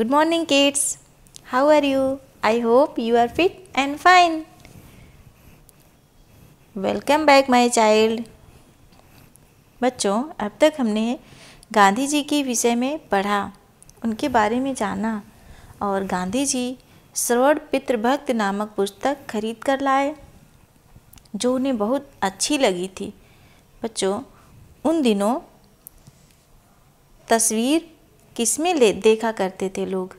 Good morning kids. How are you? I hope you are fit and fine. Welcome back my child बच्चों अब तक हमने गांधी जी के विषय में पढ़ा उनके बारे में जाना और गांधी जी श्रवण पितृभक्त नामक पुस्तक खरीद कर लाए जो उन्हें बहुत अच्छी लगी थी बच्चों उन दिनों तस्वीर किसमें ले देखा करते थे लोग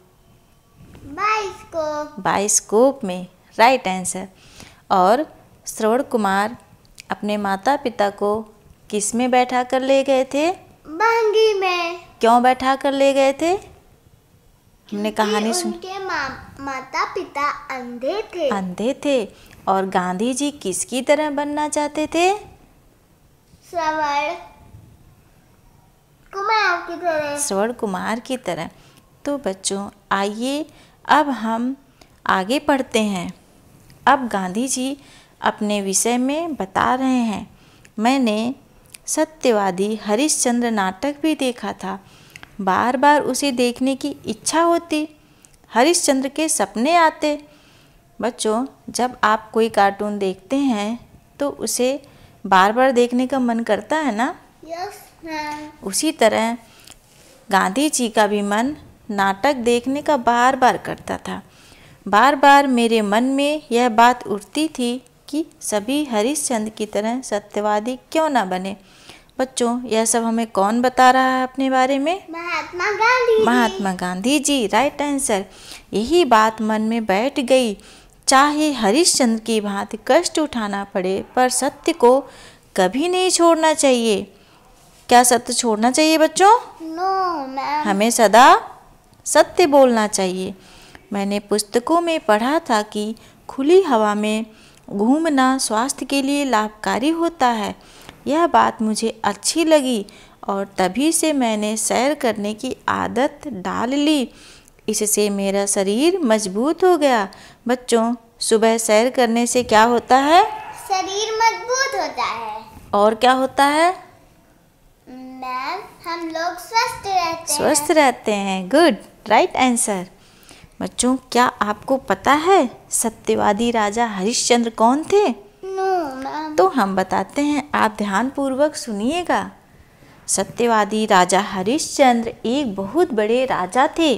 बाइस्कोप बाइस्कोप में राइट आंसर और श्रवण कुमार अपने माता पिता को किस में बैठा कर ले गए थे बांगी में क्यों बैठा कर ले गए थे हमने कहानी सुनी उनके मा, माता पिता अंधे थे अंधे थे और गांधी जी किसकी तरह बनना चाहते थे श्रवण की तरह स्वर्ण कुमार की तरह तो बच्चों आइए अब हम आगे पढ़ते हैं अब गांधी जी अपने विषय में बता रहे हैं मैंने सत्यवादी हरिश्चंद्र नाटक भी देखा था बार बार उसे देखने की इच्छा होती हरिश्चंद्र के सपने आते बच्चों जब आप कोई कार्टून देखते हैं तो उसे बार बार देखने का मन करता है ना उसी तरह गांधी जी का भी मन नाटक देखने का बार बार करता था बार बार मेरे मन में यह बात उठती थी कि सभी हरिश्चंद की तरह सत्यवादी क्यों ना बने बच्चों यह सब हमें कौन बता रहा है अपने बारे में महात्मा गांधी महात्मा गांधी जी राइट आंसर यही बात मन में बैठ गई चाहे हरिश्चंद्र की भांति कष्ट उठाना पड़े पर सत्य को कभी नहीं छोड़ना चाहिए क्या सत्य छोड़ना चाहिए बच्चों नो मैम हमें सदा सत्य बोलना चाहिए मैंने पुस्तकों में पढ़ा था कि खुली हवा में घूमना स्वास्थ्य के लिए लाभकारी होता है यह बात मुझे अच्छी लगी और तभी से मैंने सैर करने की आदत डाल ली इससे मेरा शरीर मजबूत हो गया बच्चों सुबह सैर करने से क्या होता है शरीर मजबूत होता है और क्या होता है हम लोग स्वस्थ रहते हैं स्वस्थ रहते हैं गुड राइट आंसर बच्चों क्या आपको पता है सत्यवादी राजा हरिश्चंद्र कौन थे no, तो हम बताते हैं आप ध्यान पूर्वक सुनिएगा सत्यवादी राजा हरिश्चंद्र एक बहुत बड़े राजा थे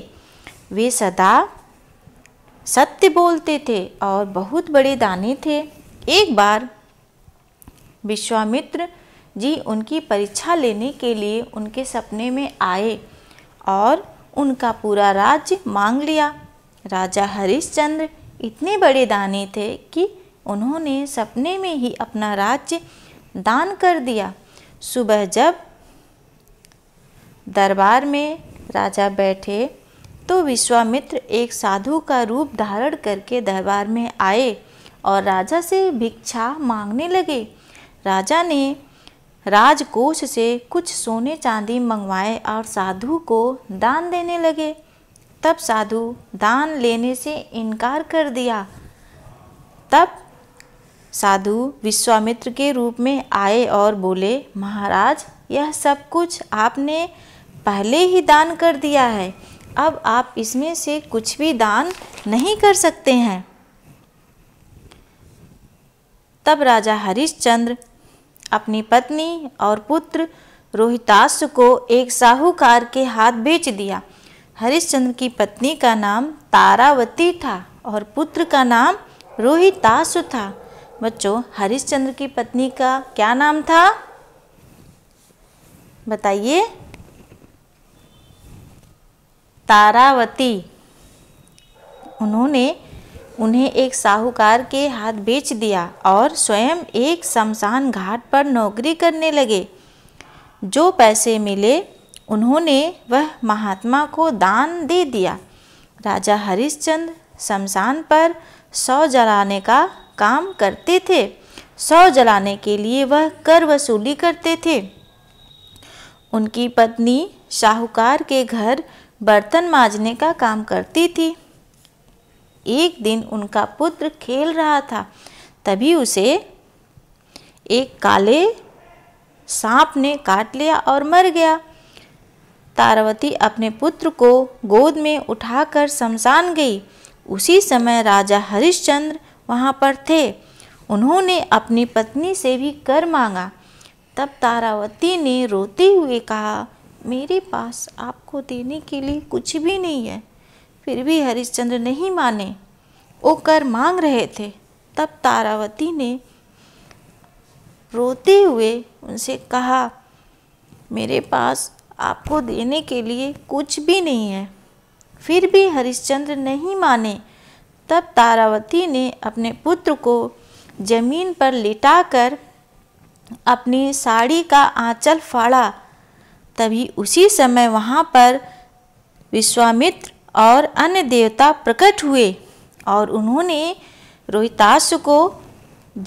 वे सदा सत्य बोलते थे और बहुत बड़े दाने थे एक बार विश्वामित्र जी उनकी परीक्षा लेने के लिए उनके सपने में आए और उनका पूरा राज्य मांग लिया राजा हरिश्चंद्र इतने बड़े दानी थे कि उन्होंने सपने में ही अपना राज्य दान कर दिया सुबह जब दरबार में राजा बैठे तो विश्वामित्र एक साधु का रूप धारण करके दरबार में आए और राजा से भिक्षा मांगने लगे राजा ने राजकोष से कुछ सोने चांदी मंगवाए और साधु को दान देने लगे तब साधु दान लेने से इनकार कर दिया तब साधु विश्वामित्र के रूप में आए और बोले महाराज यह सब कुछ आपने पहले ही दान कर दिया है अब आप इसमें से कुछ भी दान नहीं कर सकते हैं तब राजा हरिश्चंद्र अपनी पत्नी और पुत्र रोहितास को एक साहूकार के हाथ बेच दिया हरिश्चंद्र की पत्नी का नाम तारावती था और पुत्र का नाम रोहितास था बच्चों हरिश्चंद्र की पत्नी का क्या नाम था बताइए तारावती उन्होंने उन्हें एक साहूकार के हाथ बेच दिया और स्वयं एक शमशान घाट पर नौकरी करने लगे जो पैसे मिले उन्होंने वह महात्मा को दान दे दिया राजा हरिश्चंद्र शमशान पर सौ जलाने का काम करते थे सौ जलाने के लिए वह कर वसूली करते थे उनकी पत्नी शाहूकार के घर बर्तन माजने का काम करती थी एक दिन उनका पुत्र खेल रहा था तभी उसे एक काले सांप ने काट लिया और मर गया तारावती अपने पुत्र को गोद में उठाकर शमशान गई उसी समय राजा हरिश्चंद्र वहाँ पर थे उन्होंने अपनी पत्नी से भी कर मांगा तब तारावती ने रोते हुए कहा मेरे पास आपको देने के लिए कुछ भी नहीं है फिर भी हरिश्चंद्र नहीं माने वो कर मांग रहे थे तब तारावती ने रोते हुए उनसे कहा मेरे पास आपको देने के लिए कुछ भी नहीं है फिर भी हरिश्चंद्र नहीं माने तब तारावती ने अपने पुत्र को जमीन पर लिटाकर अपनी साड़ी का आंचल फाड़ा तभी उसी समय वहाँ पर विश्वामित्र और अन्य देवता प्रकट हुए और उन्होंने रोहितास को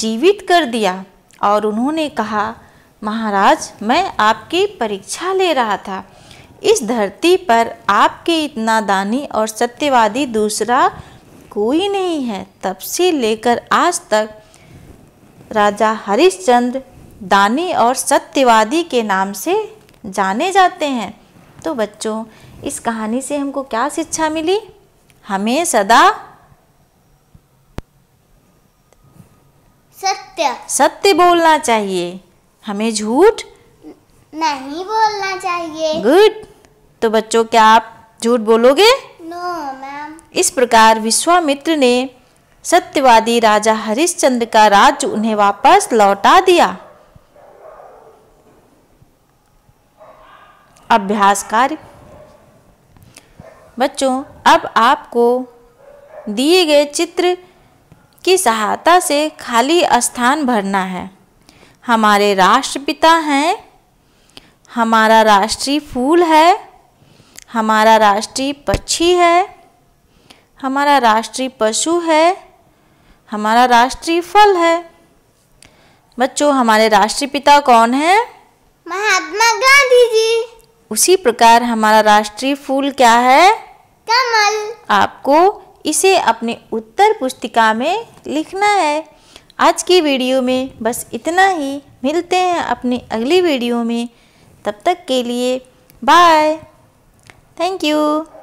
जीवित कर दिया और उन्होंने कहा महाराज मैं आपकी परीक्षा ले रहा था इस धरती पर आपके इतना दानी और सत्यवादी दूसरा कोई नहीं है तब से लेकर आज तक राजा हरिश्चंद्र दानी और सत्यवादी के नाम से जाने जाते हैं तो बच्चों इस कहानी से हमको क्या शिक्षा मिली हमें सदा सत्य सत्य बोलना चाहिए हमें झूठ नहीं बोलना चाहिए गुड तो बच्चों क्या आप झूठ बोलोगे नो no, मैम इस प्रकार विश्वामित्र ने सत्यवादी राजा हरिश्चंद्र का राज्य उन्हें वापस लौटा दिया अभ्यास कार्य बच्चों अब आपको दिए गए चित्र की सहायता से खाली स्थान भरना है हमारे राष्ट्रपिता हैं हमारा राष्ट्रीय फूल है हमारा राष्ट्रीय पक्षी है हमारा राष्ट्रीय पशु है हमारा राष्ट्रीय फल है बच्चों हमारे राष्ट्रपिता कौन है महात्मा गांधी जी उसी प्रकार हमारा राष्ट्रीय फूल क्या है कमल आपको इसे अपने उत्तर पुस्तिका में लिखना है आज की वीडियो में बस इतना ही मिलते हैं अपने अगली वीडियो में तब तक के लिए बाय थैंक यू